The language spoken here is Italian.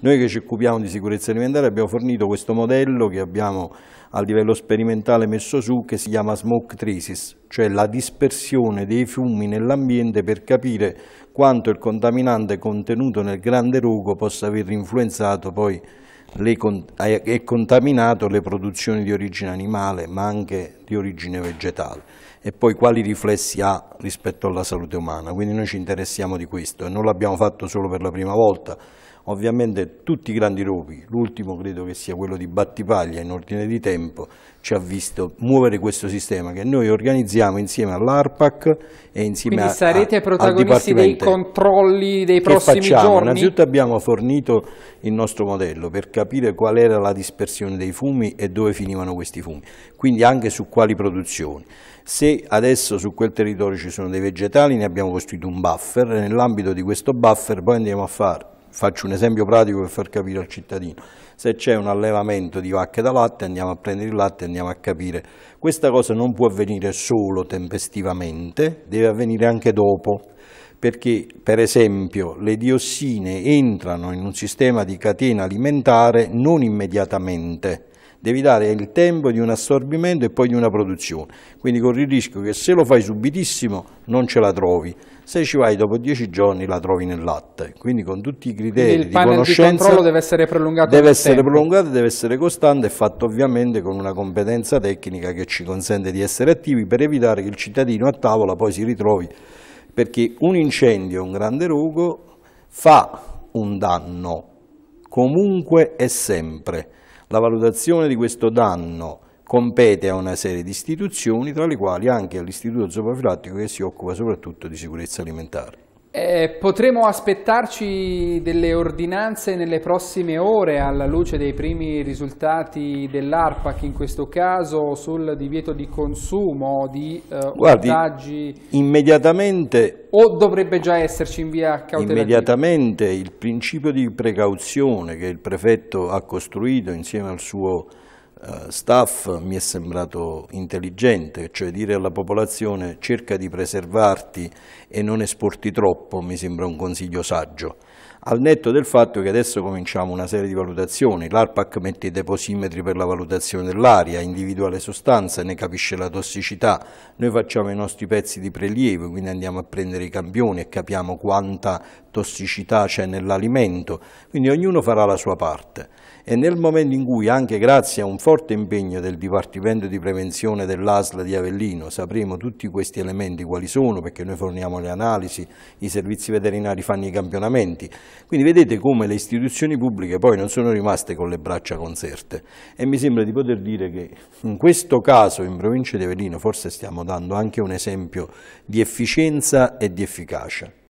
Noi che ci occupiamo di sicurezza alimentare abbiamo fornito questo modello che abbiamo a livello sperimentale messo su che si chiama smoke traces, cioè la dispersione dei fumi nell'ambiente per capire quanto il contaminante contenuto nel grande rugo possa aver influenzato poi eh, e contaminato le produzioni di origine animale ma anche di origine vegetale e poi quali riflessi ha rispetto alla salute umana. Quindi noi ci interessiamo di questo e non l'abbiamo fatto solo per la prima volta, Ovviamente tutti i grandi luoghi, l'ultimo credo che sia quello di Battipaglia in ordine di tempo, ci ha visto muovere questo sistema che noi organizziamo insieme all'ARPAC e insieme Quindi a, sarete protagonisti dei controlli dei prossimi facciamo? giorni? Innanzitutto abbiamo fornito il nostro modello per capire qual era la dispersione dei fumi e dove finivano questi fumi, quindi anche su quali produzioni. Se adesso su quel territorio ci sono dei vegetali ne abbiamo costruito un buffer e nell'ambito di questo buffer poi andiamo a fare faccio un esempio pratico per far capire al cittadino, se c'è un allevamento di vacche da latte andiamo a prendere il latte e andiamo a capire. Questa cosa non può avvenire solo tempestivamente, deve avvenire anche dopo, perché per esempio le diossine entrano in un sistema di catena alimentare non immediatamente, devi dare il tempo di un assorbimento e poi di una produzione, quindi corri il rischio che se lo fai subitissimo non ce la trovi. Se ci vai dopo dieci giorni la trovi nel latte, quindi con tutti i criteri di conoscenza... Il controllo deve essere prolungato Deve essere tempo. prolungato, deve essere costante e fatto ovviamente con una competenza tecnica che ci consente di essere attivi per evitare che il cittadino a tavola poi si ritrovi, perché un incendio, un grande rugo, fa un danno comunque e sempre. La valutazione di questo danno compete a una serie di istituzioni, tra le quali anche all'Istituto Zooprofilattico che si occupa soprattutto di sicurezza alimentare. Eh, potremo aspettarci delle ordinanze nelle prossime ore alla luce dei primi risultati dell'ARPAC in questo caso sul divieto di consumo di eh, Guardi, ortaggi immediatamente o dovrebbe già esserci in via cautelativa? Immediatamente il principio di precauzione che il prefetto ha costruito insieme al suo eh, staff mi è sembrato intelligente, cioè dire alla popolazione cerca di preservarti e non esporti troppo mi sembra un consiglio saggio al netto del fatto che adesso cominciamo una serie di valutazioni, l'ARPAC mette i deposimetri per la valutazione dell'aria, individua le sostanze, ne capisce la tossicità, noi facciamo i nostri pezzi di prelievo, quindi andiamo a prendere i campioni e capiamo quanta tossicità c'è nell'alimento, quindi ognuno farà la sua parte e nel momento in cui anche grazie a un forte impegno del Dipartimento di Prevenzione dell'ASL di Avellino sapremo tutti questi elementi quali sono perché noi forniamo le analisi, i servizi veterinari fanno i campionamenti, quindi vedete come le istituzioni pubbliche poi non sono rimaste con le braccia conserte e mi sembra di poter dire che in questo caso in provincia di Avellino forse stiamo dando anche un esempio di efficienza e di efficacia.